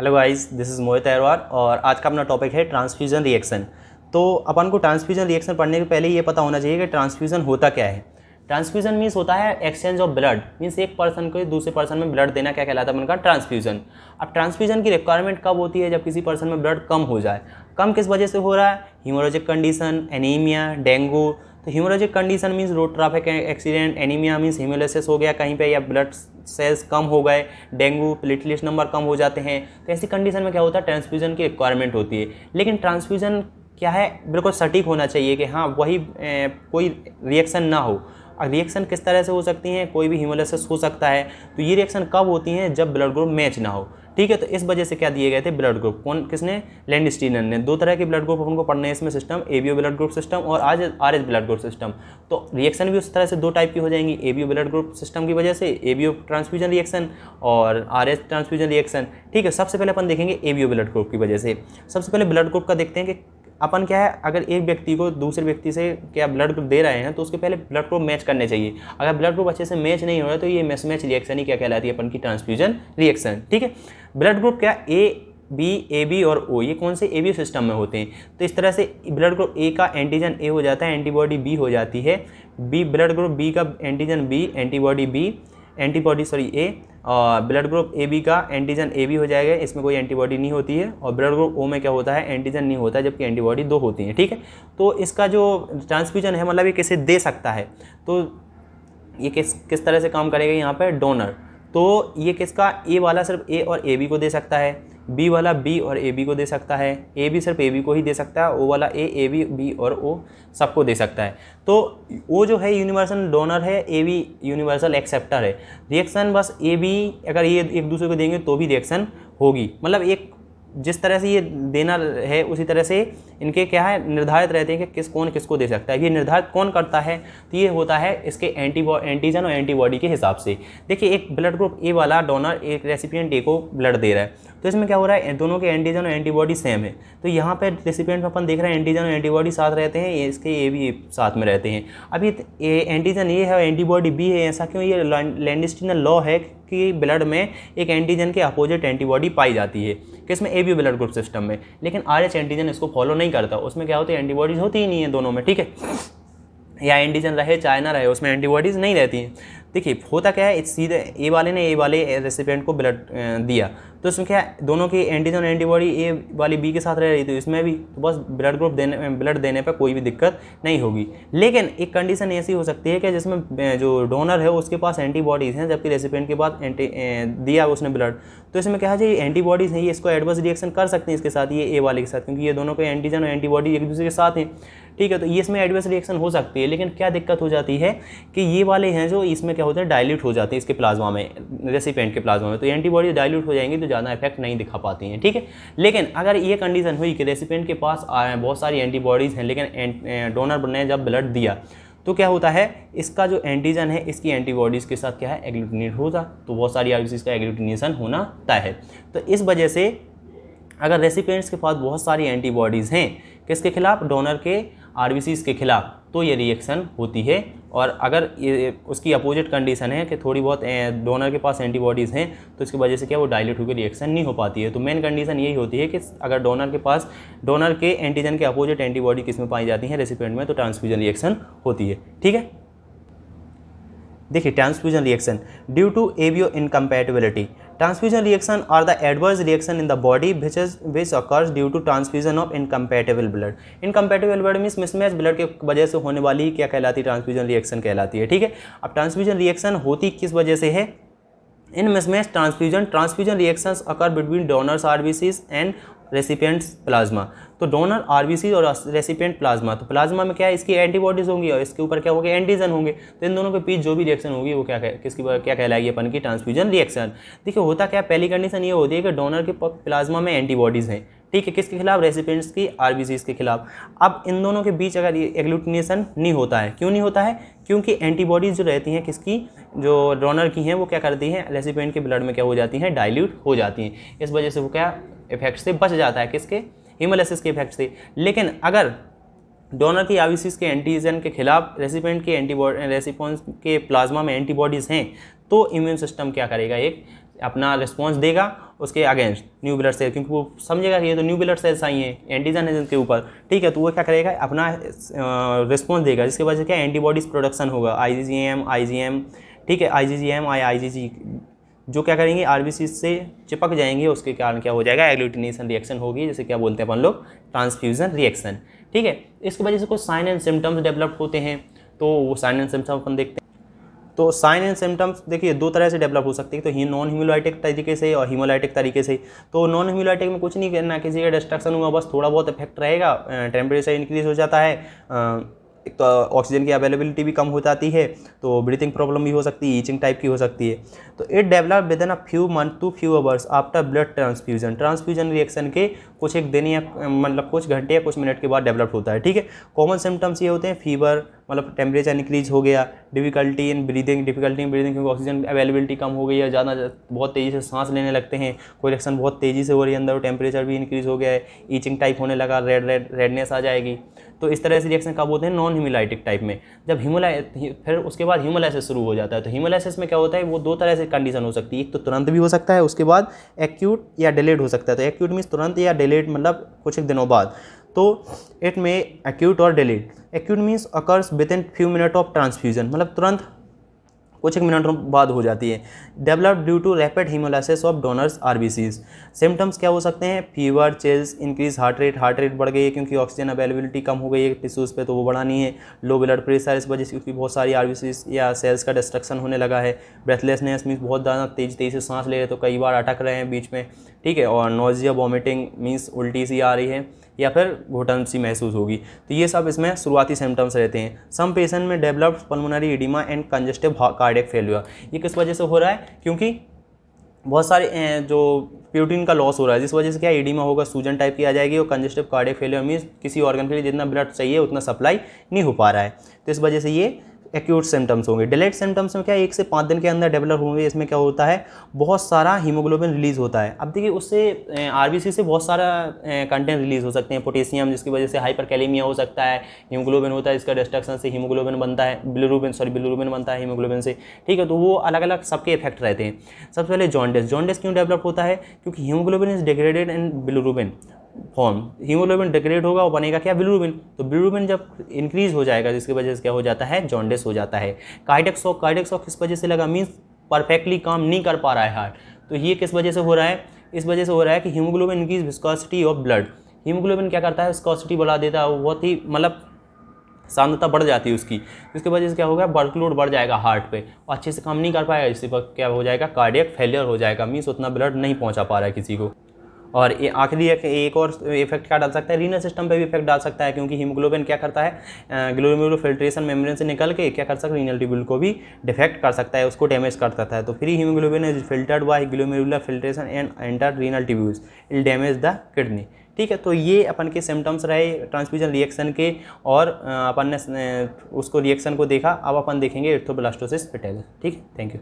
hello guys this is Mohit Aharwal और आज का अपना टॉपिक है ट्रांसफ्यूज़न रिएक्शन तो अपन को ट्रांसफ्यूज़न रिएक्शन पढ़ने के पहले ये पता होना चाहिए कि ट्रांसफ्यूज़न होता क्या है ट्रांसफ्यूज़न मीन्स होता है एक्सचेंज ऑफ ब्लड मीन्स एक पर्सन को दूसरे पर्सन में ब्लड देना क्या कहलाता है उनका ट्रांसफ्यूज़न अब ट्रांसफ्यूज़न की रिक्वायरमेंट कब होती है जब किसी पर्सन में ब्लड कम हो जाए कम किस वजह से हो रहा है हीमोलॉजिक कंडीशन एनीमिया डेंगू तो haemorrhagic condition means road traffic accident anaemia means haemolysis हो गया कहीं पे या ब्लड सेल्स कम हो गए डेंगू प्लेटलेट्स नंबर कम हो जाते हैं तो ऐसी कंडीशन में क्या होता है ट्रांसफ्यूजन की रिक्वायरमेंट होती है लेकिन ट्रांसफ्यूजन क्या है बिल्कुल सटीक होना चाहिए कि हाँ वही ए, कोई रिएक्शन ना हो रिएक्शन किस तरह से हो सकती हैं कोई भी हिमोलिसिस हो सकता है तो ये रिएक्शन कब होती हैं जब ब्लड ग्रुप मैच ना हो ठीक है तो इस वजह से क्या दिए गए थे ब्लड ग्रुप कौन किसने लैंड स्टीनर ने दो तरह के ब्लड ग्रुप अपन को पढ़ने हैं इसमें system ABO blood group system और आज आर ब्लड ग्रुप सिस्टम तो रिएक्शन भी उस तरह से दो टाइप की हो जाएंगी ओ ब्लड ग्रुप सिस्टम की वजह से एबीओ ट्रांसफ्यूजन रिएक्शन और आर ट्रांसफ्यूजन रिएक्शन ठीक है सबसे पहले अपन देखेंगे ओ ब्लड ग्रुप की वजह से सबसे पहले ब्लड ग्रुप का देखते हैं कि अपन क्या है अगर एक व्यक्ति को दूसरे व्यक्ति से क्या ब्लड ग्रुप दे रहे हैं तो उसके पहले ब्लड ग्रुप मैच करने चाहिए अगर ब्लड ग्रुप अच्छे से मैच नहीं हो रहा तो ये मिसमैच रिएक्शन ही क्या कहलाती है अपन की ट्रांसफ्यूजन रिएक्शन ठीक है ब्लड ग्रुप क्या ए बी ए बी और ओ ये कौन से ए बी सिस्टम में होते हैं तो इस तरह से ब्लड ग्रुप ए का एंटीजन ए हो जाता है एंटीबॉडी बी हो जाती है बी ब्लड ग्रुप बी का antigen B antibody B antibody sorry A blood group A B का एंटीजन ए बी हो जाएगा इसमें कोई एंटीबॉडी नहीं होती है और ब्लड ग्रुप ओ में क्या होता है एंटीजन नहीं होता है जबकि एंटीबॉडी दो होती हैं ठीक है तो इसका जो ट्रांसफ्यूजन है मतलब ये किसे दे सकता है तो ये किस किस तरह से काम करेगा यहाँ पर डोनर तो ये किसका ए वाला सिर्फ ए और ए बी को दे सकता है बी वाला बी और ए बी को दे सकता है ए बी सिर्फ ए बी को ही दे सकता है ओ वाला ए ए बी बी और ओ सबको दे सकता है तो वो जो है यूनिवर्सल डोनर है ए बी यूनिवर्सल एक्सेप्टर है रिएक्शन बस ए बी अगर ये एक दूसरे को देंगे तो भी रिएक्शन होगी मतलब एक जिस तरह से ये देना है उसी तरह से इनके क्या है निर्धारित रहते हैं कि किस कौन किसको दे सकता है ये निर्धारित कौन करता है तो ये होता है इसके एंटीबॉ एंटीजन और एंटीबॉडी के हिसाब से देखिए एक ब्लड ग्रुप ए वाला डोनर एक रेसिपिएंट ए को ब्लड दे रहा है तो इसमें क्या हो रहा है दोनों के एंटीजन और एंटीबॉडी सेम है तो यहाँ पर रेसिपियंट में अपन देख रहे हैं एंटीजन और एंटीबॉडी साथ रहते हैं इसके ए भी साथ में रहते हैं अभी एंटीजन ए है और एंटीबॉडी बी है ऐसा क्यों ये लैंडिस्टिनल लॉ है की ब्लड में एक एंटीजन के अपोजिट एंटीबॉडी पाई जाती है किसमें A B blood group system में लेकिन आर एच एंटीजन इसको फॉलो नहीं करता उसमें क्या होती है एंटीबॉडीज़ होती ही नहीं है दोनों में ठीक है या एंटीजन रहे चाइना रहे उसमें एंटीबॉडीज़ नहीं रहती हैं देखिए होता क्या है सीधे ए वाले ने ए वाले रेसिपेंट को ब्लड दिया तो इसमें क्या है दोनों की एंटीजन एंटीबॉडी ए वाली बी के साथ रह रही थी तो इसमें भी तो बस ब्लड ग्रुप देने ब्लड देने पर कोई भी दिक्कत नहीं होगी लेकिन एक कंडीशन ऐसी हो सकती है कि जिसमें जो डोनर है उसके पास एंटीबॉडीज़ हैं जबकि रेसिपेंट के पास एंटी दिया उसने ब्लड तो इसमें क्या है एंटीबॉडीज़ हैं ये इसको एडवर्स रिएक्शन कर सकते हैं इसके साथ ये ए वाले के साथ क्योंकि ये दोनों के एंटीजन और एंटीबॉडी एक दूसरे के साथ हैं ठीक है तो ये इसमें एडवर्स रिएक्शन हो सकती है लेकिन क्या दिक्कत हो जाती है कि ये वाले हैं जो इसमें क्या होते हैं डायल्यूट हो जाते हैं इसके प्लाज्मा में रेसिपेंट के प्लाज्मा में तो एंटीबॉडी डायल्यूट हो जाएंगी तो ज़्यादा इफेक्ट नहीं दिखा पाती हैं ठीक है लेकिन अगर ये कंडीशन हुई कि रेसिपेंट के पास बहुत सारी एंटीबॉडीज़ हैं लेकिन डोनर ने जब ब्लड दिया तो क्या होता है इसका जो एंटीजन है इसकी एंटीबॉडीज़ के साथ क्या है एग्लूटिनेट होगा तो बहुत सारी आयुष का एग्लूटिनेशन होना तय है तो इस वजह से अगर रेसिपेंट्स के पास बहुत सारी एंटीबॉडीज़ हैं किसके खिलाफ डोनर के आर के खिलाफ तो ये रिएक्शन होती है और अगर ये उसकी अपोजिट कंडीशन है कि थोड़ी बहुत डोनर के पास एंटीबॉडीज़ हैं तो इसकी वजह से क्या वो डायलेट होकर रिएक्शन नहीं हो पाती है तो मेन कंडीशन यही होती है कि अगर डोनर के पास डोनर के एंटीजन के अपोजिट एंटीबॉडी किस में पाई जाती हैं रेसिपेंट में तो ट्रांसफ्यूजन रिएक्शन होती है ठीक है देखिए transfusion reaction due to ABO incompatibility transfusion reaction are the adverse reaction in the body which is which occurs due to transfusion of incompatible blood incompatible blood mean mismatch blood के वजह से होने वाली क्या कहलाती है ट्रांसफ्यूजन रिएक्शन कहलाती है ठीक है अब ट्रांसफ्यूजन रिएक्शन होती किस वजह से है in mismatch transfusion transfusion reaction occur between donors R B Cs and recipients plasma तो डोनर आर और रेसिपियंट प्लाज्मा तो प्लाज्मा में क्या है इसकी एंटीबॉडीज़ होंगी और इसके ऊपर क्या होगा एंटीजन होंगे तो इन दोनों के बीच जो भी रिएक्शन होगी वो क्या किसकी क्या कहलाएगी अपन की ट्रांसफ्यूजन रिएक्शन देखिए होता क्या पहली कंडीशन ये होती है कि डोनर के प्लाज्मा में एंटीबॉडीज़ हैं ठीक है किसके खिलाफ रेसिपेंट्स की आर के खिलाफ अब इन दोनों के बीच अगर एग्लूटिनेशन नहीं होता है क्यों नहीं होता है क्योंकि एंटीबॉडीज़ जो रहती हैं किसकी जो डोनर की हैं वो क्या करती हैं रेसिपेंट के ब्लड में क्या हो जाती हैं डाइल्यूट हो जाती हैं इस वजह से वो क्या इफेक्ट से बच जाता है किसके हिमोलिसिस के इफेक्ट से लेकिन अगर डोनर की आविसिस के एंटीजन के खिलाफ रेसिपेंट के एंटीबॉडी रेसिपॉन्स के प्लाज्मा में एंटीबॉडीज़ हैं तो इम्यून सिस्टम क्या करेगा एक अपना रिस्पॉन्स देगा उसके अगेंस्ट न्यू ब्लड सेल क्योंकि वो समझेगा कि ये तो न्यू ब्लड सेल्स आई हैं एंटीजन है जिनके ऊपर ठीक है तो वो क्या करेगा अपना रिस्पॉन्स देगा जिसके वजह से क्या एंटीबॉडीज़ प्रोडक्शन होगा आई जी एम आई जी एम ठीक है आई जी जी एम आई आई जी जी जो क्या करेंगे आर से चिपक जाएंगे उसके कारण क्या हो जाएगा एग्लूटिनेशन रिएक्शन होगी जैसे क्या बोलते हैं अपन लोग ट्रांसफ्यूज़न रिएक्शन ठीक है इसकी वजह से कुछ साइन एंड सिम्टम्स डेवलप होते हैं तो वो साइन एंड सिम्टम्स अपन देखते हैं तो साइन एंड सिम्टम्स देखिए दो तरह से डेवलप हो सकती है तो नॉन ह्यूमोलाइटिक तरीके से और हीमोलाइटिक तरीके से तो नॉन ह्यूमोलाइटिक में कुछ नहीं करना किसी का डिस्ट्रक्शन हुआ बस थोड़ा बहुत इफेक्ट रहेगा टेम्परेचर इंक्रीज हो जाता है एक तो ऑक्सीजन की अवेलेबिलिटी भी कम हो जाती है तो ब्रीथिंग प्रॉब्लम भी हो सकती है ईचिंग टाइप की हो सकती है तो it develop within a few month to few hours after blood transfusion transfusion reaction के कुछ एक दिन या मतलब कुछ घंटे या कुछ मिनट के बाद डेवलप होता है ठीक है कॉमन सिम्टम्स ये होते हैं फीवर मतलब टेम्परेचर इंक्रीज हो गया difficulty in breathing difficulty in breathing क्योंकि ऑक्सीजन अवेलेबिलिटी कम हो गई है ज़्यादा बहुत तेज़ी से सांस लेने लगते हैं कोई रिएक्शन बहुत तेज़ी से हो रही है अंदर टेम्परेचर भी इंक्रीज़ हो गया है ईचिंग टाइप होने लगा रेड रेड रेडनेस आ जाएगी तो इस तरह से रिएक्शन कब होते हैं नॉन हिमोलाइटिक टाइप में जब हिमोलाइ फिर उसके बाद हिमोलाइसिस शुरू हो जाता है तो हिमोलाइसिस में क्या होता है वो दो तरह से कंडीशन हो सकती है एक तो तुरंत भी हो सकता है उसके बाद एक्यूट या डिलेड हो सकता है तो एक्यूट मीन्स तुरंत या डिलेड मतलब कुछ एक दिनों बाद तो इट में एक्यूट और delayed acute means occurs within few minute of transfusion मतलब तुरंत कुछ एक मिनटों बाद हो जाती है develop due to rapid haemolysis of donors R symptoms क्या हो सकते हैं fever chills increase heart rate heart rate बढ़ गई है क्योंकि ऑक्सीजन अवेलेबिलिटी कम हो गई है टिश्यूज़ पर तो वो बढ़ा नहीं है लो ब्लड प्रेशर इस वजह से क्योंकि बहुत सारी आर या सेल्स का डिस्ट्रक्शन होने लगा है ब्रेथलेसनेस मीन्स बहुत ज़्यादा तेज़ तेज़ी से सांस ले रहे तो कई बार अटक रहे हैं बीच में ठीक है और नोजिया वॉमिटिंग मीन्स उल्टी सी आ रही है या फिर घुटन सी महसूस होगी तो ये सब इसमें शुरुआती सिम्टम्स रहते हैं सम पेशेंट में developed pulmonary oedema and congestive cardiac failure ये किस वजह से हो रहा है क्योंकि बहुत सारे जो प्यूटीन का लॉस हो रहा है जिस वजह से क्या एडिमा होगा सूजन टाइप की आ जाएगी और कंजेस्टिव कार्डियक फेल्यूर मीन्स किसी ऑर्गन के लिए जितना ब्लड चाहिए उतना सप्लाई नहीं हो पा रहा है तो इस वजह से ये एक्यूट सिम्टम्स होंगे डिलेट सिम्टम्स में क्या एक से पाँच दिन के अंदर डेवलप होंगे इसमें क्या होता है बहुत सारा हीमोग्लोबिन रिलीज़ होता है अब देखिए उससे आरबीसी से बहुत सारा कंटेंट रिलीज़ हो सकते हैं पोटेशियम जिसकी वजह से हाइपर हो सकता है हीमोग्लोबिन होता है इसका डिस्ट्रक्शन से हीमोग्लोबिन बनता है बिलरूबिन सॉरी बिलरूबिन बनता है हीमोग्लोबिन से ठीक है तो वो अलग अलग सबके इफेक्ट रहते हैं सबसे पहले जॉन्डिस जॉन्डिस क्यों डेवलप होता है क्योंकि haemoglobin is degraded in bilirubin form haemoglobin degrade होगा और बनेगा क्या बिलरूबिन तो बिलरूबिन जब इंक्रीज हो जाएगा जिसकी वजह से क्या हो जाता है जॉन्डिस हो जाता है कार्डिक शॉक कार्डिक शॉक किस वजह से लगा मीन्स परफेक्टली काम नहीं कर पा रहा है हार्ट तो ये किस वजह से हो रहा है इस वजह से हो रहा है कि haemoglobin increase viscosity of blood haemoglobin क्या करता है विस्कॉसिटी बढ़ा देता है बहुत ही मतलब सांद्रता बढ़ जाती है उसकी जिसकी वजह से क्या होगा वर्कलोड बढ़ जाएगा हार्ट पे और अच्छे से काम नहीं कर पाएगा इसी वक्त क्या हो जाएगा कार्डियक फेलियर हो जाएगा मीन्स उतना ब्लड नहीं पहुंचा पा रहा है किसी को और आखिरी एक, एक और इफेक्ट क्या डाल सकता है रीनल सिस्टम पे भी इफेक्ट डाल सकता है क्योंकि हीमोग्लोबिन क्या करता है ग्लोमेरुलर फिल्ट्रेशन मेम्ब्रेन से निकल के क्या कर सकता है रीनल ट्यूबुल को भी डिफेक्ट कर सकता है उसको डैमेज कर सकता है तो free haemoglobin is filtered by glomerular filtration and enter renal tubules ill damage the kidney ठीक है तो ये अपन के सिम्टम्स रहे ट्रांसफ्यूजन रिएक्शन के और अपन ने उसको रिएक्शन को देखा अब अपन देखेंगे इर्थोब्लास्टोसिस पेटेल ठीक है थैंक यू